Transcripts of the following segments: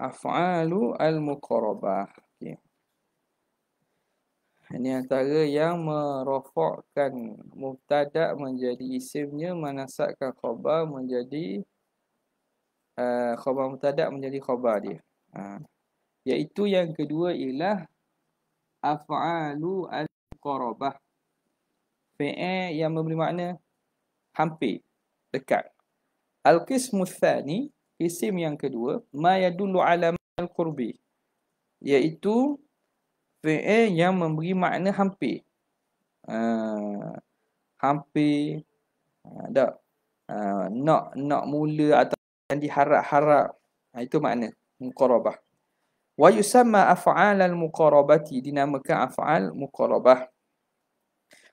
af'alu al-muqarabah. Ini antara yang merofokkan mubtada menjadi isimnya menasakkan khabar menjadi uh, khabar mubtada menjadi khabar dia. Uh. Iaitu yang kedua ialah af'alu al-muqarabah. Fi'il yang memberi makna hampir, dekat. Al-qismu thani isim yang kedua ma yadullu ala al qurbi iaitu fi'il yang memberi makna hampir uh, hampir ah, tak uh, nak nak mula atau yang diharap-harap itu makna muqarabah wa yusamma af'al al muqarabati dinamakan af'al muqarabah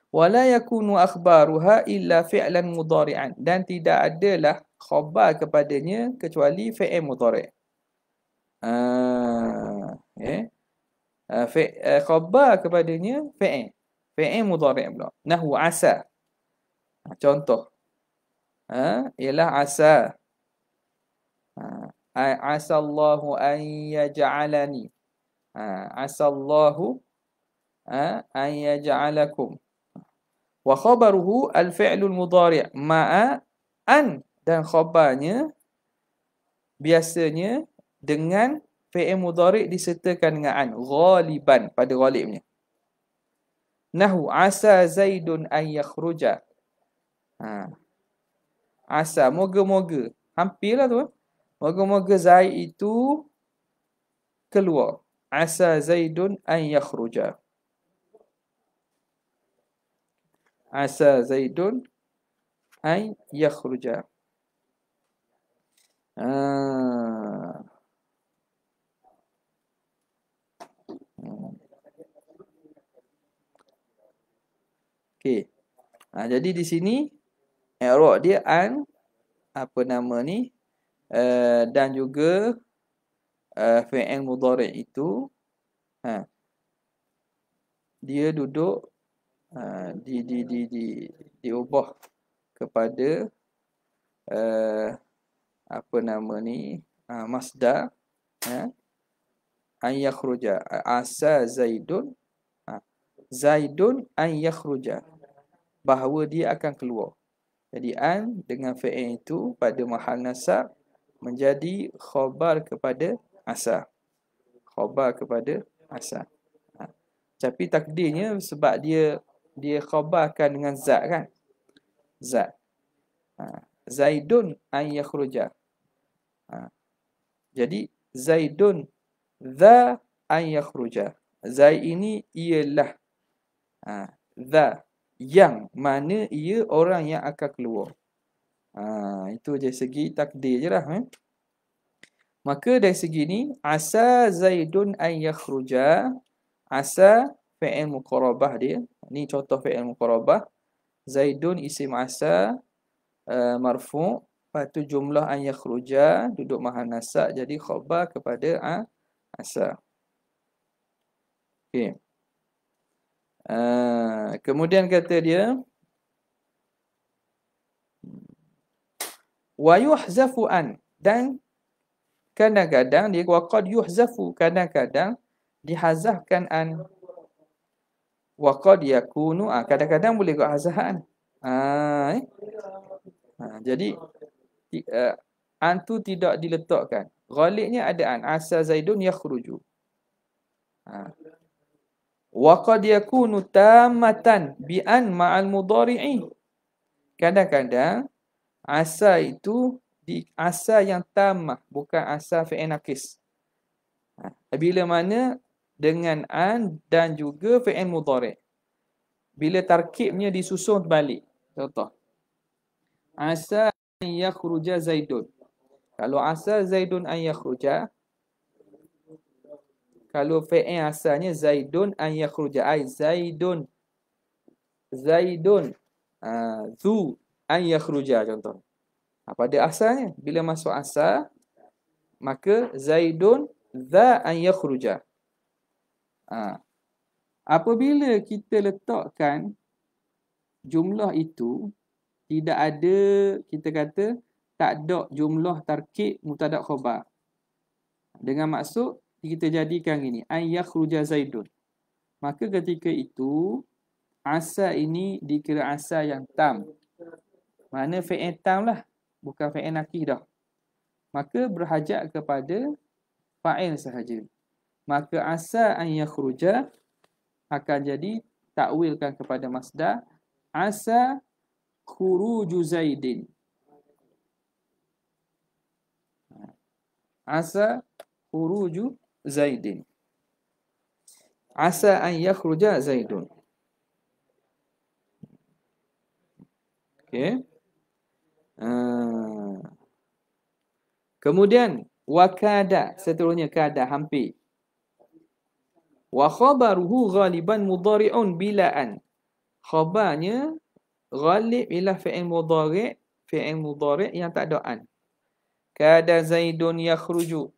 wa la yakunu akhbaruha illa fi'lan mudari'an dan tidak adalah khabar kepadanya kecuali fi'il mudhari. Ah, eh. Ya. Ah, uh, ah, khabar kepadanya fi'il. Fi'il mudhari pula. Nahwu asa. Ah, contoh. Ha, ialah asa. Ha, asa Allahu an yaj'alani. Ha, asa Allahu ha, an yaj'alakum. Wa khabaruhu al-fi'lu al-mudhari' ma'a an dan khabarnya biasanya dengan fi'il mudhari' disertakan dengan an ghaliban pada ghalibnya nahu asa zaidun an yakhruja ha asa moga-moga hampirlah tu eh? moga-moga zaid itu keluar asa zaidun an yakhruja asa zaidun an yakhruja Ah. Okey. Ha, jadi di sini error eh, dia an apa nama ni uh, dan juga uh, fi'il mudhari' itu ha, dia duduk uh, di di di di diubah kepada uh, apa nama ni uh, masdar ya an asa zaidun ha. zaidun an yakhruja bahawa dia akan keluar jadi an dengan fi'il itu pada mahal nasab menjadi khabar kepada asa khabar kepada asa ha. tapi takdirnya sebab dia dia khabarkan dengan zat kan zat ha. zaidun an yakhruja Ha. Jadi Zaidun za an yakhruja. Zaid ini ialah ha. za yang mana ia orang yang akan keluar. Ha. itu je segi takdir je lah. Eh. Maka dari segi ni asa Zaidun an yakhruja asa fi'il muqarabah dia. Ni contoh fi'il muqarabah. Zaidun isim asa uh, marfu' Lepas tu jumlah an yakhruja duduk maha mahanasak jadi khobar kepada a asa. Okey. Uh, kemudian kata dia wa yuhzafu an dan kadang-kadang dia waqad yuhzafu kadang-kadang dihazahkan an waqad yakunu ah kadang-kadang boleh kau hazahan ah, eh? ah jadi uh, an tu tidak diletakkan. Ghalibnya ada an Asa zaidun yakhruju. Ha. Wa qad yakunu tamatan bi an ma'al mudhari'i. Kadang-kadang asa itu di asa yang tamah bukan asa fi'il naqis. Ha. Bila mana dengan an dan juga fi'il mudhari'. Bila tarkibnya disusun balik. Contoh. Asa ayyakhruja Zaidun. Kalau asal Zaidun ayyakhruja, kalau fi'il asalnya Zaidun ayyakhruja, ay Zaidun. Zaidun. Uh, zu ayyakhruja contoh. Apa ha, dia asalnya? Bila masuk asal, maka Zaidun za ayyakhruja. Uh, ha, apabila kita letakkan jumlah itu tidak ada kita kata tak ada jumlah tarkib mutadak khobar. Dengan maksud kita jadikan ini ayah ruja zaidun. Maka ketika itu asa ini dikira asa yang tam. Mana fi'il tam lah. Bukan fi'il nakih dah. Maka berhajat kepada fa'il sahaja. Maka asa ayah ruja akan jadi takwilkan kepada masdar. Asa khuruju Zaidin. Asa khuruju Zaidin. Asa an yakhruja Zaidun. Okay. Uh. Kemudian wakada seterusnya kada hampir. Wa khabaruhu ghaliban mudhari'un bila Khabarnya Ghalib ialah fi'il mudhari' fi'il mudhari' yang tak ada an. Kada Zaidun yakhruju.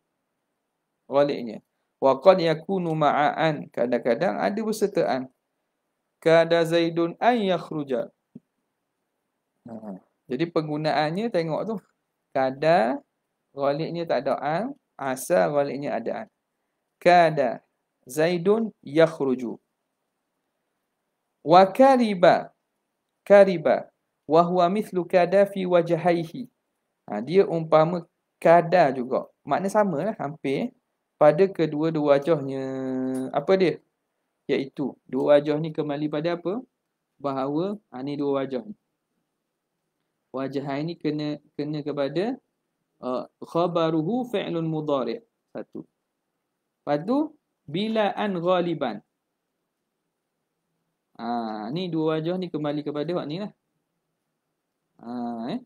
Ghalibnya. Wa qad yakunu ma'an. Kadang-kadang ada berserta an. Kada Zaidun an yakhruja. Ha. Jadi penggunaannya tengok tu. Kada ghalibnya tak ada an, asa ghalibnya ada an. Kada Zaidun yakhruju. Wa kariba wahuwa mithlu kada fi wajahaihi. Ha, dia umpama kada juga. Makna sama lah hampir pada kedua-dua wajahnya. Apa dia? Iaitu dua wajah ni kembali pada apa? Bahawa ha, ni dua wajah ni. Wajah ini kena kena kepada uh, khabaruhu fi'lun mudari' satu. Padu bila an ghaliban Ha, ni dua wajah ni kembali kepada wak ni lah. Ha, eh?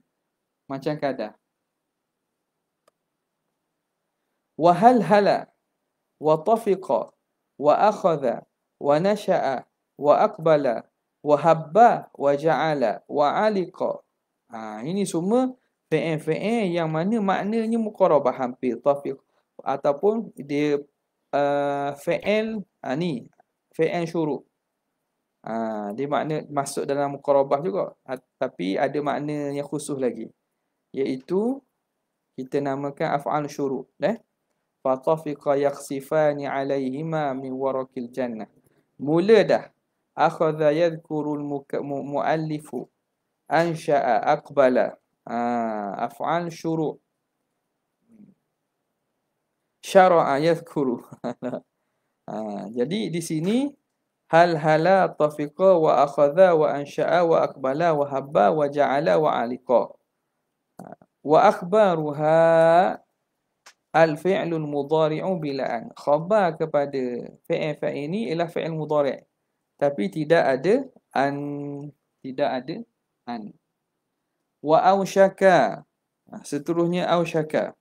Macam kadar. Wahal hala wa tafiqa wa akhadha wa nasha'a wa aqbala wa habba wa ja'ala wa aliqa. Ha, ini semua fa'il-fa'il yang mana maknanya muqarabah hampir tafiq ataupun dia uh, fa'il ha, ni fa'il syuruk Ha, dia makna masuk dalam mukarabah juga. Ha, tapi ada makna yang khusus lagi. Iaitu kita namakan af'al syuruk. Eh? Fatafiqa yaksifani alaihima min warakil jannah. Mula dah. Akhaza yadkurul mu'allifu. Ansha'a aqbala. Ha, af'al syuruk. Syara'a yadkuru. ha, jadi di sini hal hala tafiqa wa akhadha wa ansha'a wa akbala wa habba wa ja'ala wa aliqa wa akhbaruha al fi'lul mudari'u bila an khabar kepada fi'il fa'il ni ialah fi'il mudari' tapi tidak ada an tidak ada an wa aushaka ha, seterusnya aushaka.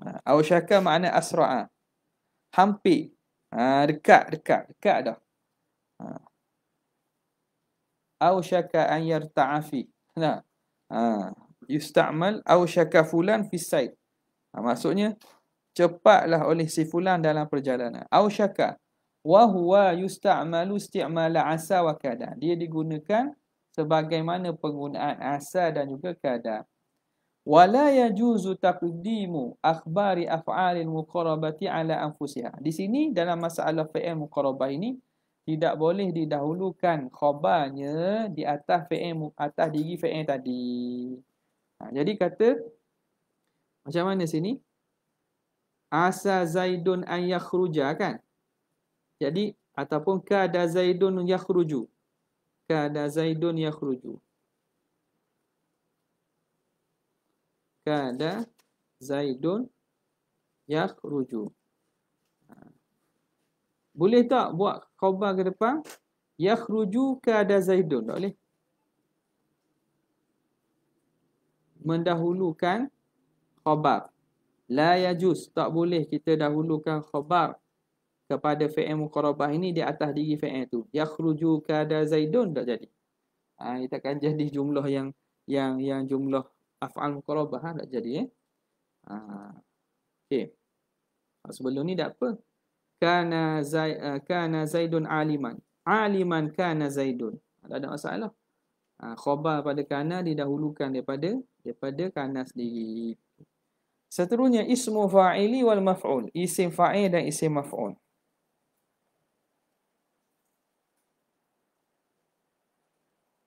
Ha, aushaka makna asra'a hampir Ha, dekat, dekat, dekat dah. Ha. Au syaka an yarta'afi. Nah. Ha. Yusta'mal au syaka fulan fi sa'id. Ha, maksudnya cepatlah oleh si fulan dalam perjalanan. Au syaka wa huwa yusta'malu isti'mal asa wa kada. Dia digunakan sebagaimana penggunaan asa dan juga kada wala yajuzu taqdimu akhbari af'alil muqarabati ala anfusiha. Di sini dalam masalah fi'il muqarabah ini tidak boleh didahulukan khabarnya di atas fi'il atas diri fi'il tadi. Ha, jadi kata macam mana sini? Asa Zaidun an yakhruja kan? Jadi ataupun kada Zaidun yakhruju. Kada Zaidun yakhruju. kada zaidun yakhruju. Ha. Boleh tak buat khabar ke depan? Yakhruju kada zaidun. Tak boleh. Mendahulukan khabar. La yajus. Tak boleh kita dahulukan khabar kepada fi'il muqarabah ini di atas diri fi'il tu. Yakhruju kada zaidun tak jadi. Ha, ia takkan jadi jumlah yang yang yang jumlah af'al muqarabah ha, tak jadi eh. Ha. Okey. Ha, sebelum ni dah apa? Kana zai uh, kana zaidun aliman. Aliman kana zaidun. Ha, tak ada masalah. Ha, khabar pada kana didahulukan daripada daripada kana sendiri. Seterusnya ismu fa'ili wal maf'ul. Isim fa'il dan isim maf'ul.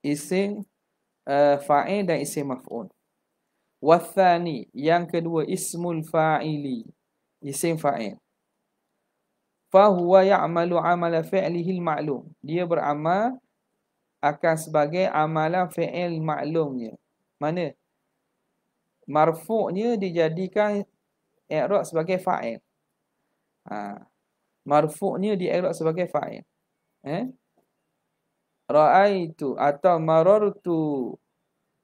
Isim uh, fa'il dan isim maf'ul. Wathani, yang kedua ismul fa'ili. Isim fa'il. Fahuwa ya'malu amala fi'lihil ma'lum. Dia beramal akan sebagai amalan fi'il ma'lumnya. Mana? Marfu'nya dijadikan i'rab sebagai fa'il. Ha. Marfu'nya di i'rab sebagai fa'il. Eh? Ra'aitu atau marartu.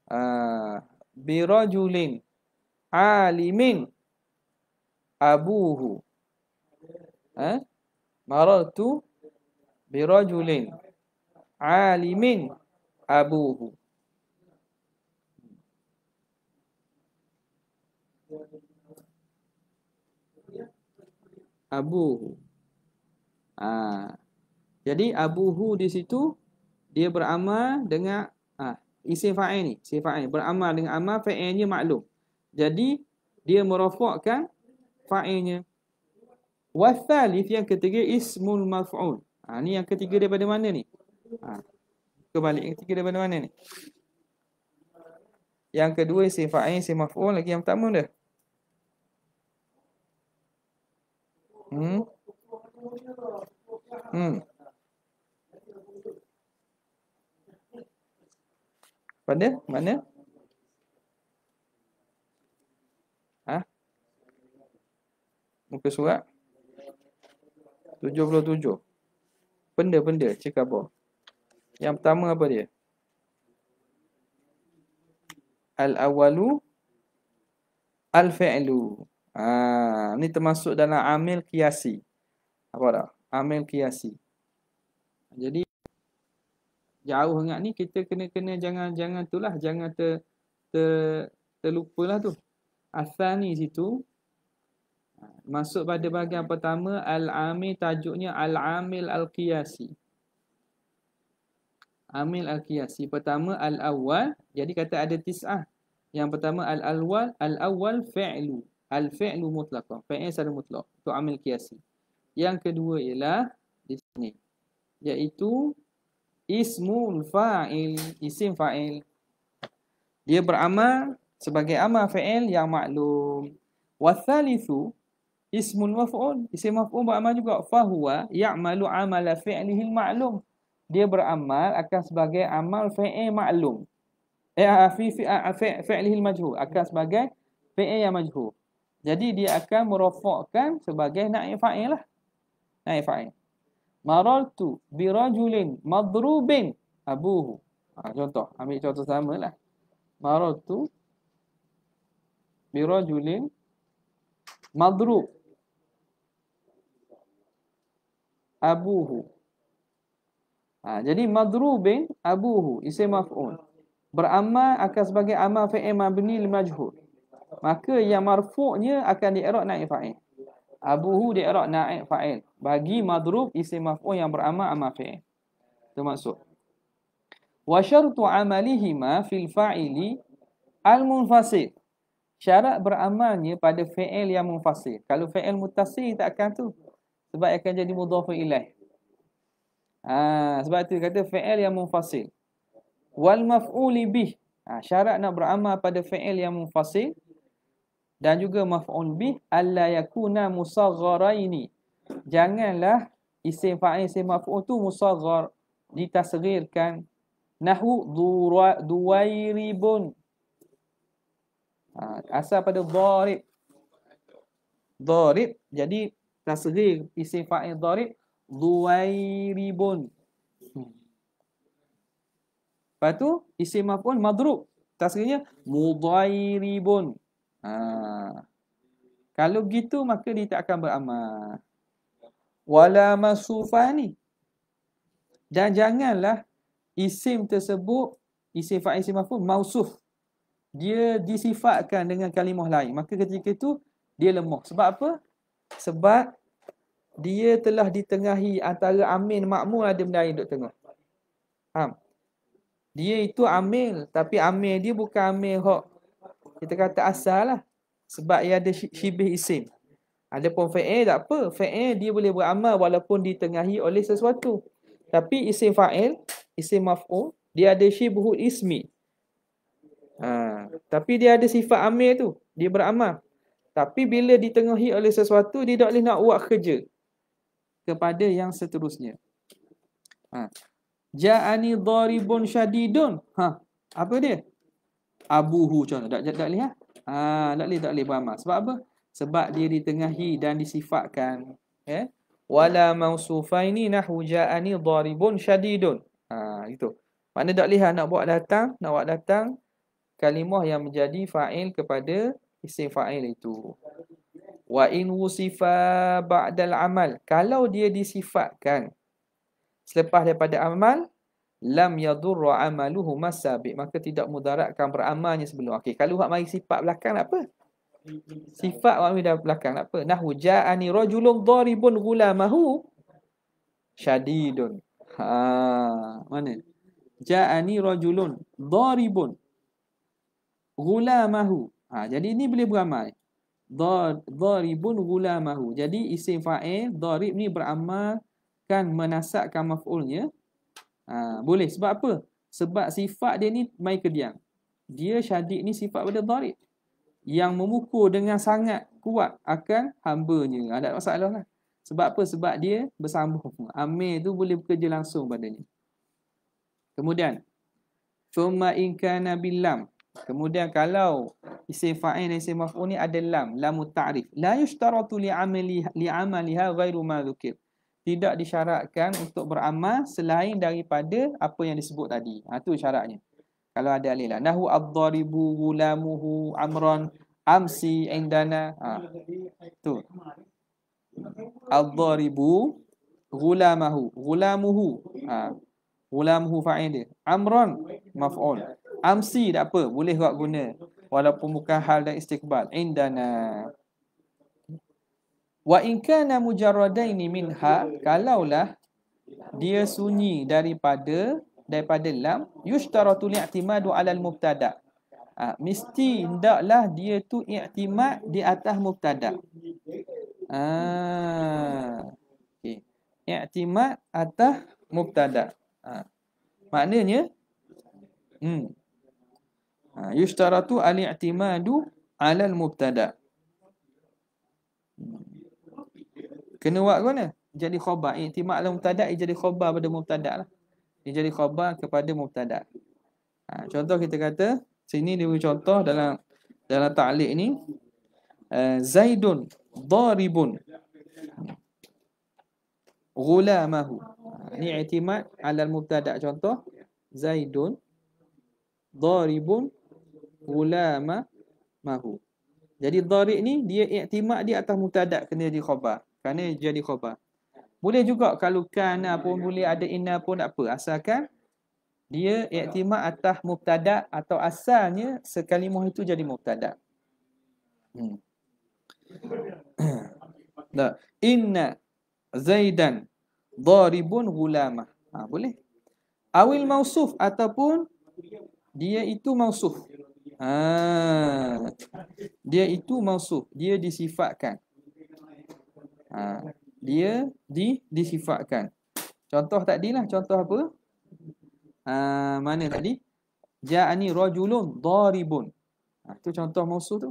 Ah, ha birajulin alimin abuhu ha marartu birajulin alimin abuhu abuhu ha jadi abuhu di situ dia beramal dengan isim fa'il ni, isim fa'il beramal dengan amal fa'ilnya maklum. Jadi dia merofokkan fa'ilnya. Wa thalith yang ketiga ismul maf'ul. Ha, ni yang ketiga daripada mana ni? Ha, kebalik yang ketiga daripada mana ni? Yang kedua isim fa'il, isim maf'ul lagi yang pertama dia. Hmm. Hmm. Mana? Mana? Ha? Muka surat 77 Benda-benda cakap apa? Yang pertama apa dia? Al-awalu Al-fi'lu ha, Ni termasuk dalam amil kiasi Apa dah? Amil kiasi Jadi jauh sangat ni kita kena kena jangan jangan tulah jangan ter ter terlupalah tu. Asal ni situ masuk pada bahagian pertama al-amil tajuknya al-amil al-qiyasi. Amil al-qiyasi pertama al awal jadi kata ada tis'ah. Yang pertama al awal al awal fa'lu al falu mutlaqan. Fi'il secara mutlak. Itu amil qiyasi. Yang kedua ialah di sini. Iaitu ismul fa'il isim fa'il dia beramal sebagai amal fa'il yang maklum wa thalithu ismul maf'ul isim maf'ul beramal juga fahuwa ya'malu amala fi'lihi maklum dia beramal akan sebagai amal fa'il maklum eh ah, fi ah, ah, fi'lihi majhul akan sebagai fa'il yang majhul jadi dia akan merofokkan sebagai naif fa'il lah naif fa'il marartu bi rajulin madrubin abuhu. Ha, contoh, ambil contoh samalah. Marartu bi rajulin madrub abuhu. Ha, jadi madrubin abuhu isim maf'ul. Beramal akan sebagai amal fi'il mabni limajhul. Maka yang marfu'nya akan di'rab naik fa'il abuhu di i'rab naik fa'il bagi madrub isim maf'ul yang beramal amal fi'il itu maksud wa syartu amalihi ma fil fa'ili al munfasid syarat beramalnya pada fi'il yang munfasil. kalau fi'il mutasil tak akan tu sebab akan jadi mudhaf ilaih ha, sebab tu kata fi'il yang munfasil. wal maf'uli bih ha, syarat nak beramal pada fi'il yang munfasil dan juga maf'ul bih alla yakuna musaghgharaini janganlah isim fa'il isim maf'ul tu musaghgar ditasghirkan nahu duwairibun ha, asal pada dharib dharib jadi tasghir isim fa'il dharib duwairibun Lepas tu, isim maf'ul madrub. Tasgirnya, mudairibun. Ha. Kalau gitu maka dia tak akan beramal. Wala ni. Dan janganlah isim tersebut, isim fa'il isim maf'ul mausuf. Dia disifatkan dengan kalimah lain. Maka ketika itu dia lemah. Sebab apa? Sebab dia telah ditengahi antara amin makmur ada benda yang duduk tengah. Faham? Dia itu amil tapi amil dia bukan amil hak kita kata asal lah. Sebab ia ada syibih isim. Ada pun fa'il tak apa. Fa'il dia boleh beramal walaupun ditengahi oleh sesuatu. Tapi isim fa'il, isim maf'ul, dia ada syibhul ismi. Ha. Tapi dia ada sifat amir tu. Dia beramal. Tapi bila ditengahi oleh sesuatu, dia tak boleh nak buat kerja kepada yang seterusnya. Ha. Ja'ani dharibun syadidun. Ha. Apa dia? abuhu contoh tak tak lihat ha tak leh ah? ah, tak leh beramal sebab apa sebab dia ditengahi dan disifatkan ya eh? wala mausufaini nahwu ja'ani daribun syadidun ha gitu mana tak lihat nak buat datang nak buat datang kalimah yang menjadi fa'il kepada isim fa'il itu wa in wusifa ba'dal amal kalau dia disifatkan selepas daripada amal lam yadurru amaluhu masabi maka tidak mudaratkan beramalnya sebelum okey kalau hak mari sifat belakang tak apa sifat hak mari belakang tak apa nahu ja'ani rajulun dharibun gulamahu syadidun ha mana ja'ani rajulun dharibun gulamahu ha jadi ini boleh beramal dharibun gulamahu jadi isim fa'il dharib ni beramal kan menasakkan maf'ulnya Ha, boleh. Sebab apa? Sebab sifat dia ni main kediam. Dia syadid ni sifat pada dharib. Yang memukul dengan sangat kuat akan hambanya. Ha, ada masalah lah. Sebab apa? Sebab dia bersambung. Amir tu boleh bekerja langsung padanya. Kemudian, Thumma Nabi lam Kemudian kalau isim fa'il dan isim maf'ul ni ada lam, lamu ta'rif. La yushtaratu li'amaliha ghairu ma tidak disyaratkan untuk beramal selain daripada apa yang disebut tadi. Ha, itu syaratnya. Kalau ada alilah. Nahu ad gulamuhu amran amsi indana. Ha. Tu. Ad-daribu Gulamuhu. Ha. Gulamuhu fa'in dia. Amran maf'ul. Amsi tak apa. Boleh kau guna. Walaupun bukan hal dan istiqbal. Indana wa in kana mujarradaini minha kalaulah dia sunyi daripada daripada lam yushtaratu li'timadu 'ala al-mubtada ha, mesti ndaklah dia tu i'timad di atas mubtada ha, okay. i'timad atas mubtada ha, maknanya hmm ha, yushtaratu al-i'timadu 'ala al-mubtada hmm kena buat guna jadi khabar intimak lah mubtada' jadi khabar pada mubtada' lah ia jadi khabar kepada mubtada' ha, contoh kita kata sini dia beri contoh dalam dalam ta'liq ni uh, Zaidun Daribun ghulamahu. ha, ni intimak alal mubtada' contoh Zaidun Daribun ghulamahu. jadi dharik ni dia iktimak dia atas mutadak kena jadi khabar kerana jadi khabar. Boleh juga kalau kana ah, pun boleh ada inna pun apa asalkan dia iktimad atas mubtada atau asalnya sekali sekalimah itu jadi mubtada. Hmm. inna Zaidan daribun gulama. Ha, boleh. Awil mausuf ataupun dia itu mausuf. Ha. Dia itu mausuf. Dia disifatkan ha, dia di disifatkan. Contoh lah. contoh apa? Ha, mana tadi? Ja'ani rajulun daribun. Ha, tu contoh mausul tu.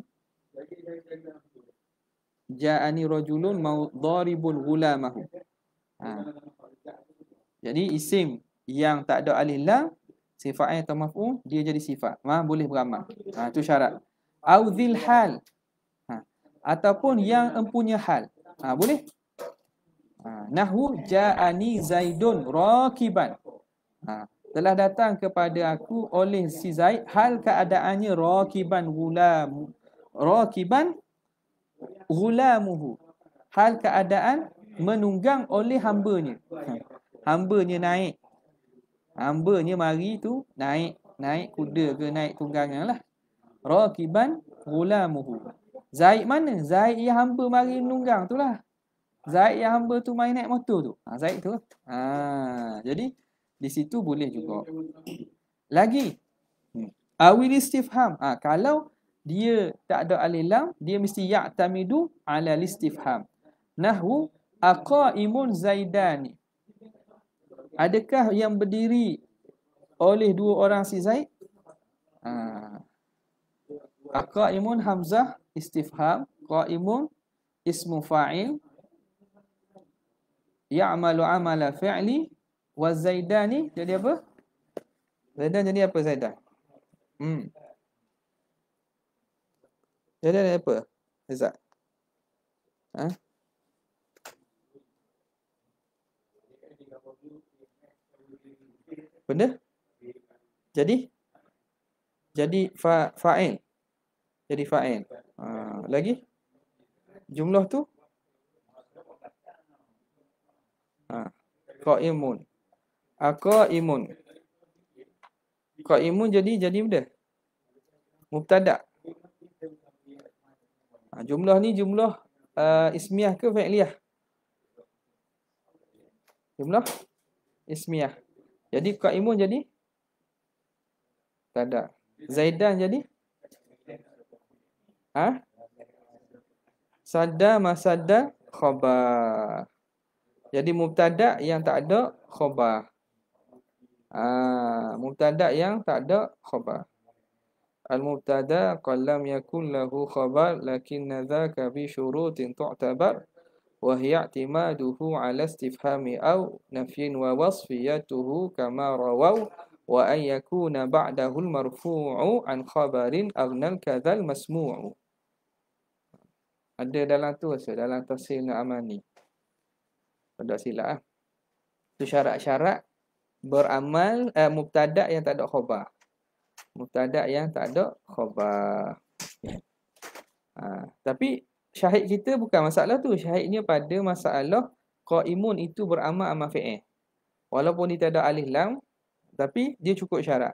Ja'ani rajulun daribun gulamahu. Ha. Jadi isim yang tak ada alif lam sifat atau maf'u dia jadi sifat. Ha, boleh beramal. Ha, tu syarat. Auzil hal. Ha. Ataupun yang empunya hal. Ha, boleh? Ha, ah, nahu ja'ani zaidun rakiban. Ha, telah datang kepada aku oleh si Zaid. Hal keadaannya rakiban gulam. Rakiban gulamuhu. Hal keadaan menunggang oleh hambanya. Ha, hambanya naik. Hambanya mari tu naik. Naik kuda ke naik tunggangan lah. Rakiban gulamuhu. Zaid mana? Zaid yang hamba mari menunggang tu lah. Zaid yang hamba tu main naik motor tu. Ha, Zaid tu. Ha, jadi di situ boleh juga. Lagi. Hmm. Awil istifham. Ha, kalau dia tak ada alilam, dia mesti ya'tamidu ala istifham. Nahu imun zaidani. Adakah yang berdiri oleh dua orang si Zaid? Ha. imun hamzah istifham qaimun ismu fa'il ya'malu amala fi'li wa zaidani jadi apa zaidan jadi apa zaidan hmm jadi ada apa Zaidan. ha benda jadi jadi fa fa'il jadi fa'il Ha, lagi? Jumlah tu? Ha, imun, Aqa'imun. Ah, imun jadi jadi benda? Mubtada'. Ha, jumlah ni jumlah uh, ismiah ke fa'liyah? Jumlah ismiah. Jadi imun jadi? Tak ada. Zaidan jadi? ha? Sada masada khobar. Jadi mubtada yang tak ada khobar. Ha, mubtada yang tak ada khobar. Al-mubtada qallam yakun lahu khobar lakin nadhaka bi syurutin tu'tabar wa hiya i'timaduhu 'ala istifhami aw nafyin wa wasfiyatuhu kama rawaw wa an yakuna ba'dahu al-marfu'u an khabarin aghna kadhal masmu'u ada dalam tu so dalam tafsir dengan amani. Tak silap ah. Tu syarat-syarat beramal eh, mubtada yang tak ada khabar. Mubtada yang tak ada khabar. Ha, tapi syahid kita bukan masalah tu. Syahidnya pada masalah qaimun itu beramal amal fi'il. Walaupun dia tak ada alih lam tapi dia cukup syarat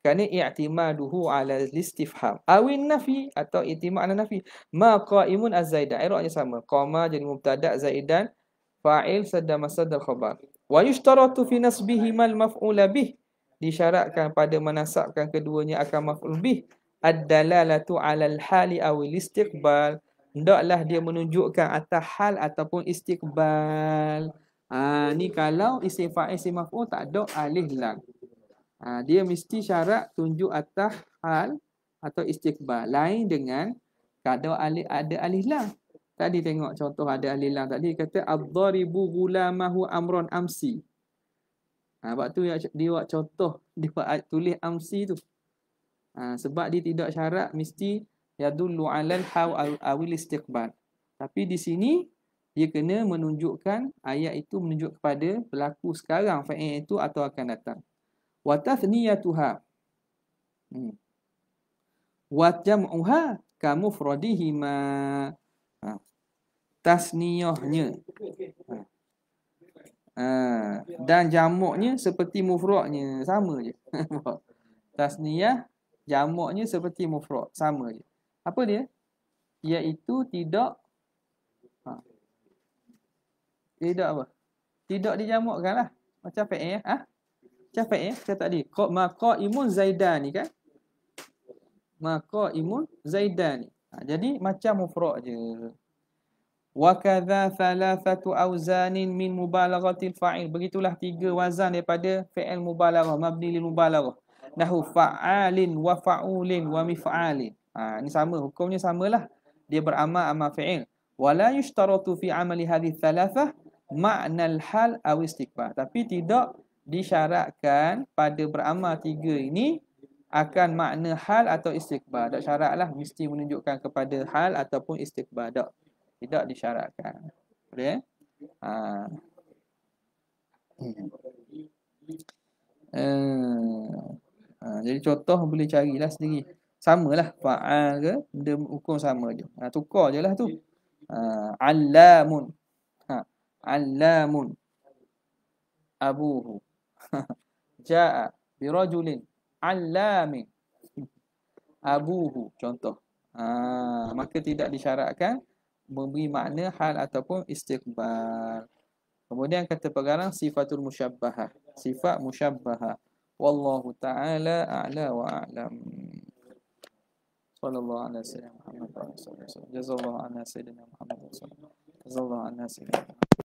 kerana i'timaduhu ala istifham awin nafi atau i'timad ala nafi ma qaimun az-zaida i'rabnya sama qama jadi mubtada zaidan fa'il sadda masad khabar wa yushtaratu fi nasbihi mal maf'ula bih disyaratkan pada menasabkan keduanya akan maf'ul bih ad-dalalatu ala al-hali aw istiqbal hendaklah dia menunjukkan atas hal ataupun istiqbal ah ha, ni kalau isim fa'il isim maf'ul tak ada alif lam Ha, dia mesti syarat tunjuk atas hal atau istiqbal lain dengan kadar alih ada alih lah. Tadi tengok contoh ada alih lah tadi kata ad-daribu gulamahu amron amsi. Ha, sebab tu dia buat contoh, dia buat tulis amsi tu. Ha, sebab dia tidak syarat mesti ya dulu alal haw awil istiqbal. Tapi di sini dia kena menunjukkan ayat itu menunjuk kepada pelaku sekarang fa'il itu atau akan datang wa tathniyatuha hmm. wa jam'uha ka mufradihima ha. tasniyahnya ha. Ha. dan jamaknya seperti mufradnya sama je tasniyah jamaknya seperti mufrad sama je apa dia iaitu tidak ha. tidak apa tidak dijamukkanlah macam fa'il ah macam fa'il ya? Eh? Macam tadi. Maka imun zaidani kan? Maka imun zaidani. Ha, jadi macam mufra' je. Wa kadha thalathatu awzanin min mubalaghatil fa'il. Begitulah tiga wazan daripada fa'il mubalaghah. Mabni lil mubalaghah. Nahu fa'alin wa fa'ulin wa mif'alin. Ha, ini sama. Hukumnya samalah. Dia beramal amal fa'il. Wala yushtaratu fi amali hadith thalathah ma'nal hal awistikbah. Tapi tidak disyaratkan pada beramal tiga ini akan makna hal atau istiqbal. Tak syaratlah mesti menunjukkan kepada hal ataupun istiqbal. Tak. Tidak disyaratkan. Boleh? Ha. Hmm. Ha. jadi contoh boleh carilah sendiri. Sama lah fa'al ke benda hukum sama je. Ha, tukar je lah tu. Ha. allamun. Ha. Allamun. Abuhu. Ja'a birajulin allamin abuhu contoh. Ha, maka tidak disyaratkan memberi makna hal ataupun istiqbal. Kemudian kata pegarang sifatul musyabbahah. Sifat musyabbahah. Wallahu ta'ala a'la wa a'lam. Sallallahu ala sayyidina Muhammad wa sayyidina Muhammad wa sallam. Jazallahu ala sayyidina